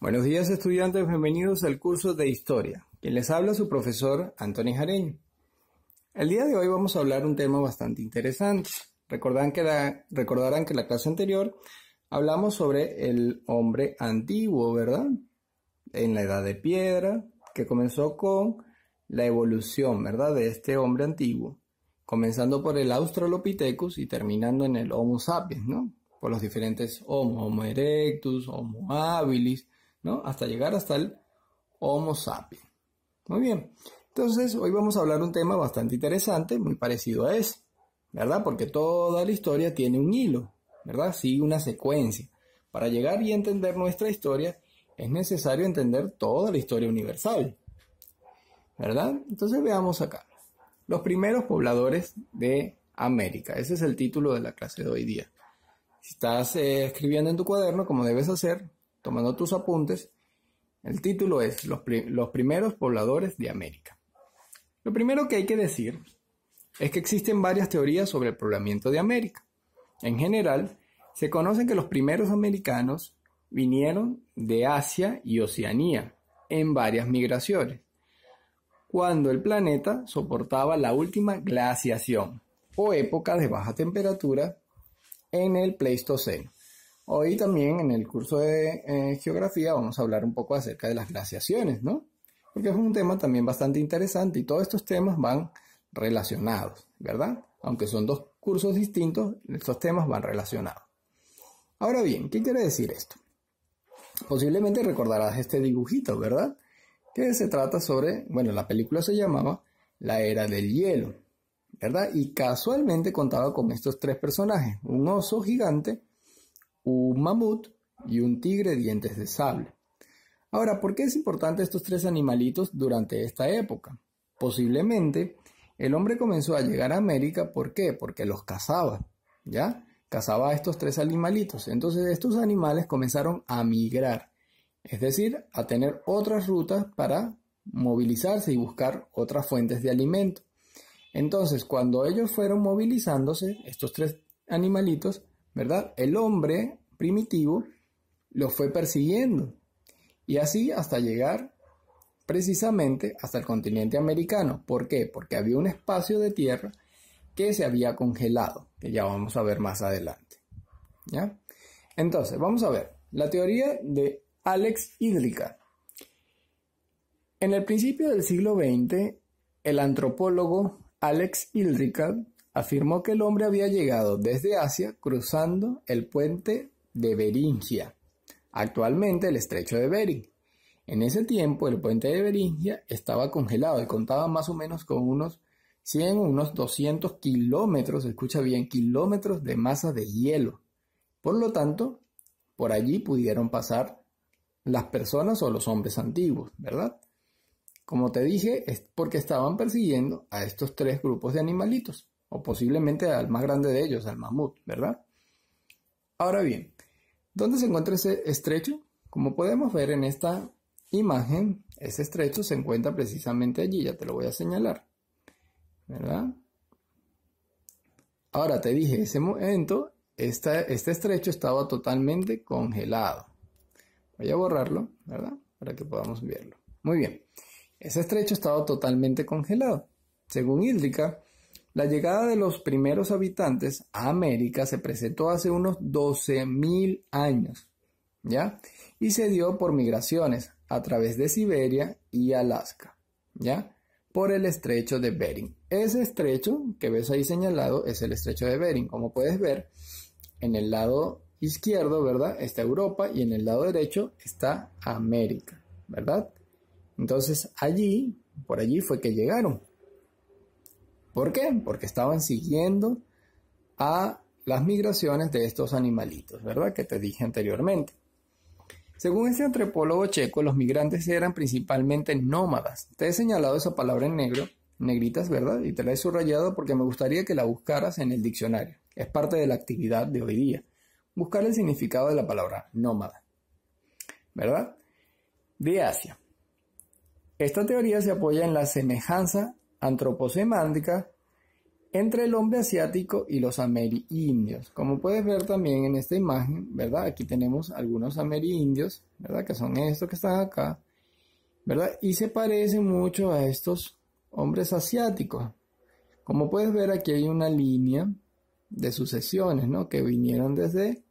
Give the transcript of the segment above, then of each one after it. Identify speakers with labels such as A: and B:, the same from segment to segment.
A: Buenos días estudiantes, bienvenidos al curso de Historia. Quien les habla su profesor Antonio Jareño. El día de hoy vamos a hablar un tema bastante interesante. Recordarán que la, recordarán que la clase anterior hablamos sobre el hombre antiguo, ¿verdad? En la edad de piedra, que comenzó con la evolución, ¿verdad? De este hombre antiguo, comenzando por el Australopithecus y terminando en el Homo sapiens, ¿no? Por los diferentes Homo, Homo erectus, Homo habilis, ¿no? Hasta llegar hasta el Homo sapiens. Muy bien, entonces hoy vamos a hablar un tema bastante interesante, muy parecido a ese, ¿verdad? Porque toda la historia tiene un hilo, ¿verdad? Sí, una secuencia. Para llegar y entender nuestra historia es necesario entender toda la historia universal, ¿verdad? Entonces veamos acá. Los primeros pobladores de América. Ese es el título de la clase de hoy día. Si estás eh, escribiendo en tu cuaderno, como debes hacer, tomando tus apuntes, el título es los, primeros pobladores de América. Lo primero que hay que decir es que existen varias teorías sobre el poblamiento de América. En general, se conocen que los primeros americanos vinieron de Asia y Oceanía en varias migraciones, cuando el planeta soportaba la última glaciación o época de baja temperatura en el Pleistoceno. Hoy también en el curso de eh, geografía vamos a hablar un poco acerca de las glaciaciones, ¿no? Porque es un tema también bastante interesante y todos estos temas van relacionados, ¿verdad? Aunque son dos cursos distintos, estos temas van relacionados. Ahora bien, ¿qué quiere decir esto? Posiblemente recordarás este dibujito, ¿verdad? Que se trata sobre, bueno, la película se llamaba La Era del Hielo, ¿verdad? Y casualmente contaba con estos tres personajes, un oso gigante, un mamut y un tigre dientes de sable. Ahora, ¿por qué es importante estos tres animalitos durante esta época? Posiblemente el hombre comenzó a llegar a América, ¿por qué? Porque los cazaba, ¿ya? Cazaba a estos tres animalitos. Entonces estos animales comenzaron a migrar, es decir, a tener otras rutas para movilizarse y buscar otras fuentes de alimento. Entonces, cuando ellos fueron movilizándose, estos tres animalitos, ¿verdad? El hombre primitivo lo fue persiguiendo y así hasta llegar precisamente hasta el continente americano. ¿Por qué? Porque había un espacio de tierra que se había congelado, que ya vamos a ver más adelante. ¿Ya? Entonces, vamos a ver la teoría de Alex Hídrica. En el principio del siglo XX, el antropólogo Alex Hildricard afirmó que el hombre había llegado desde Asia cruzando el puente de Beringia, actualmente el estrecho de Bering. En ese tiempo el puente de Beringia estaba congelado y contaba más o menos con unos 100, unos 200 kilómetros, escucha bien, kilómetros de masa de hielo. Por lo tanto, por allí pudieron pasar las personas o los hombres antiguos, ¿verdad? Como te dije, es porque estaban persiguiendo a estos tres grupos de animalitos o posiblemente al más grande de ellos, al mamut, ¿verdad? Ahora bien, ¿dónde se encuentra ese estrecho? Como podemos ver en esta imagen, ese estrecho se encuentra precisamente allí, ya te lo voy a señalar, ¿verdad? Ahora te dije, ese momento, este estrecho estaba totalmente congelado. Voy a borrarlo, ¿verdad? Para que podamos verlo. Muy bien. Ese estrecho estaba totalmente congelado. Según Hídrica, la llegada de los primeros habitantes a América se presentó hace unos 12.000 años, ¿ya? Y se dio por migraciones a través de Siberia y Alaska, ¿ya? Por el estrecho de Bering. Ese estrecho que ves ahí señalado es el estrecho de Bering. Como puedes ver, en el lado izquierdo, ¿verdad? Está Europa y en el lado derecho está América, ¿verdad? Entonces allí, por allí fue que llegaron. ¿Por qué? Porque estaban siguiendo a las migraciones de estos animalitos, ¿verdad? Que te dije anteriormente. Según ese antropólogo checo, los migrantes eran principalmente nómadas. Te he señalado esa palabra en negro, negritas, ¿verdad? Y te la he subrayado porque me gustaría que la buscaras en el diccionario. Es parte de la actividad de hoy día. Buscar el significado de la palabra nómada, ¿verdad? De Asia. Esta teoría se apoya en la semejanza antroposemántica entre el hombre asiático y los amerindios. Como puedes ver también en esta imagen, ¿verdad? Aquí tenemos algunos amerindios, ¿verdad? Que son estos que están acá, ¿verdad? Y se parecen mucho a estos hombres asiáticos. Como puedes ver aquí hay una línea de sucesiones, ¿no? Que vinieron desde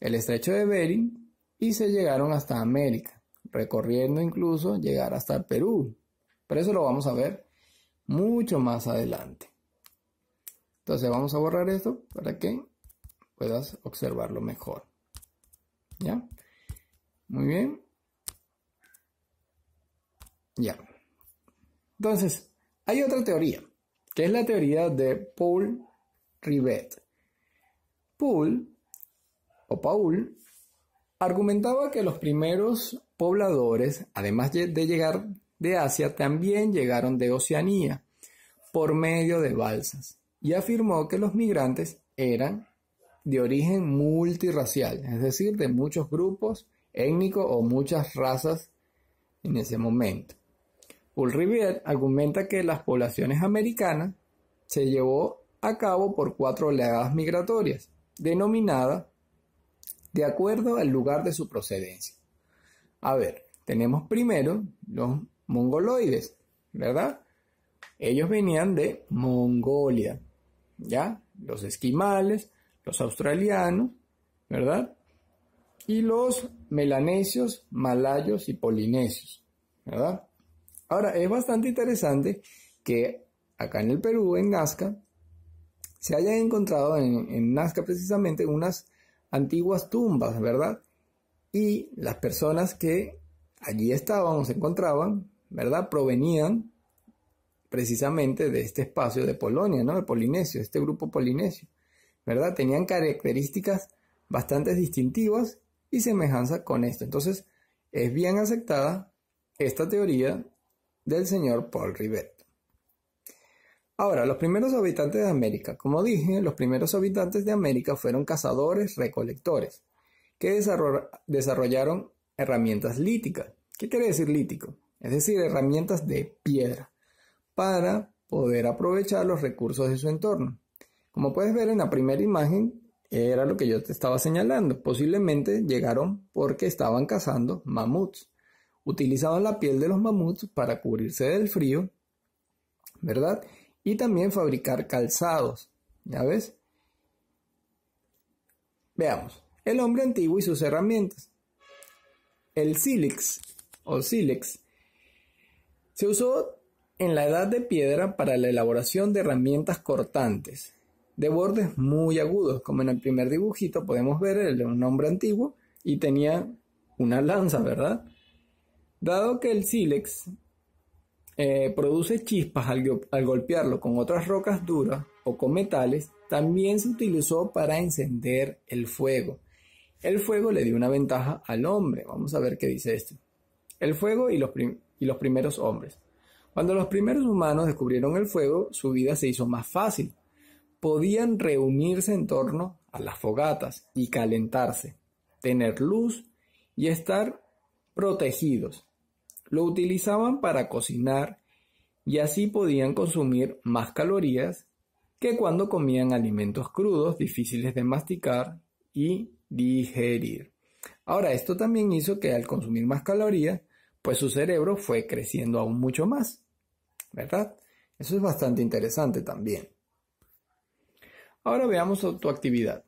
A: el estrecho de Bering y se llegaron hasta América, recorriendo incluso llegar hasta Perú. Pero eso lo vamos a ver mucho más adelante. Entonces vamos a borrar esto para que puedas observarlo mejor. ¿Ya? Muy bien. Ya. Entonces, hay otra teoría, que es la teoría de Paul Rivet. Paul, o Paul, argumentaba que los primeros pobladores, además de llegar de Asia también llegaron de Oceanía por medio de balsas y afirmó que los migrantes eran de origen multirracial, es decir, de muchos grupos étnicos o muchas razas en ese momento. Paul Rivier argumenta que las poblaciones americanas se llevó a cabo por cuatro oleadas migratorias, denominadas de acuerdo al lugar de su procedencia. A ver, tenemos primero los mongoloides, ¿verdad? Ellos venían de Mongolia, ¿ya? Los esquimales, los australianos, ¿verdad? Y los melanesios, malayos y polinesios, ¿verdad? Ahora, es bastante interesante que acá en el Perú, en Nazca, se hayan encontrado en, Nazca precisamente unas antiguas tumbas, ¿verdad? Y las personas que allí estaban o se encontraban ¿verdad? Provenían precisamente de este espacio de Polonia, ¿no? De Polinesio, este grupo polinesio, ¿verdad? Tenían características bastante distintivas y semejanza con esto. Entonces, es bien aceptada esta teoría del señor Paul Rivet. Ahora, los primeros habitantes de América. Como dije, los primeros habitantes de América fueron cazadores recolectores que desarrollaron herramientas líticas. ¿Qué quiere decir lítico? es decir, herramientas de piedra, para poder aprovechar los recursos de su entorno. Como puedes ver en la primera imagen, era lo que yo te estaba señalando. Posiblemente llegaron porque estaban cazando mamuts. Utilizaban la piel de los mamuts para cubrirse del frío, ¿verdad? Y también fabricar calzados, ¿ya ves? Veamos, el hombre antiguo y sus herramientas. El sílex o sílex se usó en la edad de piedra para la elaboración de herramientas cortantes, de bordes muy agudos, como en el primer dibujito podemos ver el un hombre antiguo y tenía una lanza, ¿verdad? Dado que el sílex eh, produce chispas al, golpearlo con otras rocas duras o con metales, también se utilizó para encender el fuego. El fuego le dio una ventaja al hombre. Vamos a ver qué dice esto. El fuego y los, primeros los primeros hombres. Cuando los primeros humanos descubrieron el fuego, su vida se hizo más fácil. Podían reunirse en torno a las fogatas y calentarse, tener luz y estar protegidos. Lo utilizaban para cocinar y así podían consumir más calorías que cuando comían alimentos crudos, difíciles de masticar y digerir. Ahora, esto también hizo que al consumir más calorías, pues su cerebro fue creciendo aún mucho más, ¿verdad? Eso es bastante interesante también. Ahora veamos tu actividad.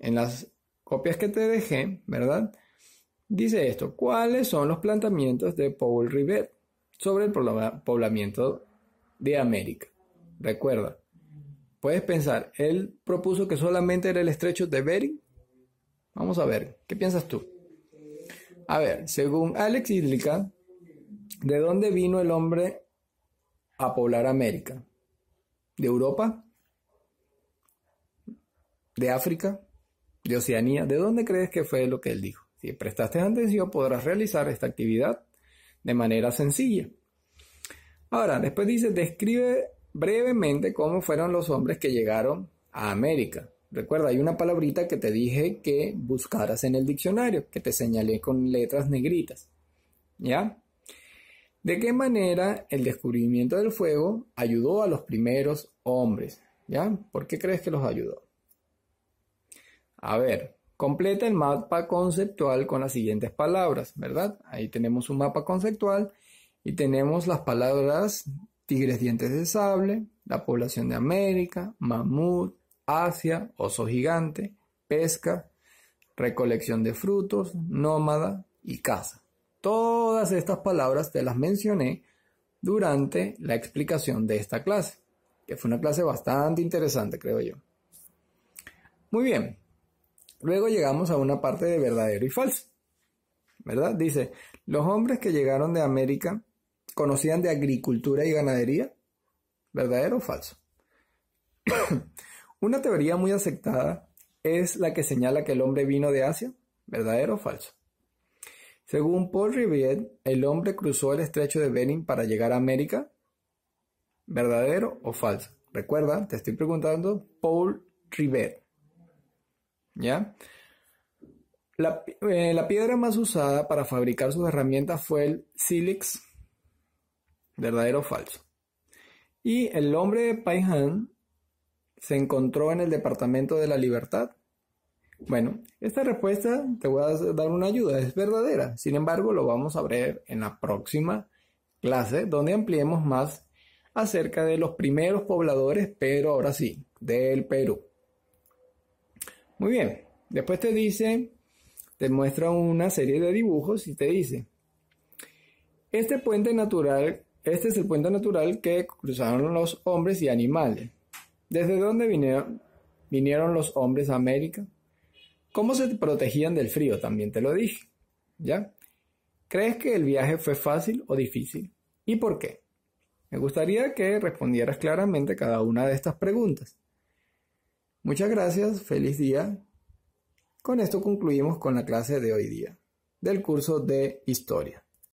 A: En las copias que te dejé, ¿verdad? Dice esto, ¿cuáles son los planteamientos de Paul Rivet sobre el poblamiento de América? Recuerda, puedes pensar, él propuso que solamente era el estrecho de Bering. Vamos a ver, ¿qué piensas tú? A ver, según Alex Hídrica, ¿de dónde vino el hombre a poblar América? ¿De Europa? ¿De África? ¿De Oceanía? ¿De dónde crees que fue lo que él dijo? Si prestaste atención, podrás realizar esta actividad de manera sencilla. Ahora, después dice, describe brevemente cómo fueron los hombres que llegaron a América. Recuerda, hay una palabrita que te dije que buscaras en el diccionario, que te señalé con letras negritas. ¿Ya? ¿De qué manera el descubrimiento del fuego ayudó a los primeros hombres? ¿Ya? ¿Por qué crees que los ayudó? A ver, completa el mapa conceptual con las siguientes palabras, ¿verdad? Ahí tenemos un mapa conceptual y tenemos las palabras tigres dientes de sable, la población de América, mamut, Asia, oso gigante, pesca, recolección de frutos, nómada y caza. Todas estas palabras te las mencioné durante la explicación de esta clase, que fue una clase bastante interesante, creo yo. Muy bien, luego llegamos a una parte de verdadero y falso. ¿Verdad? Dice, los hombres que llegaron de América conocían de agricultura y ganadería. ¿Verdadero o falso? Una teoría muy aceptada es la que señala que el hombre vino de Asia, verdadero o falso. Según Paul Rivet, el hombre cruzó el estrecho de Bering para llegar a América, verdadero o falso. Recuerda, te estoy preguntando Paul Rivet. ¿Ya? Eh, la, piedra más usada para fabricar sus herramientas fue el sílex, verdadero o falso. Y el hombre de Paihan se encontró en el Departamento de la Libertad? Bueno, esta respuesta te voy a dar una ayuda, es verdadera. Sin embargo, lo vamos a ver en la próxima clase donde ampliemos más acerca de los primeros pobladores, pero ahora sí, del Perú. Muy bien, después te dice, te muestra una serie de dibujos y te dice, este puente natural, este es el puente natural que cruzaron los hombres y animales. ¿Desde dónde vinieron, vinieron los hombres a América? ¿Cómo se protegían del frío? También te lo dije. ¿Ya? ¿Crees que el viaje fue fácil o difícil? ¿Y por qué? Me gustaría que respondieras claramente cada una de estas preguntas. Muchas gracias, feliz día. Con esto concluimos con la clase de hoy día, del curso de historia.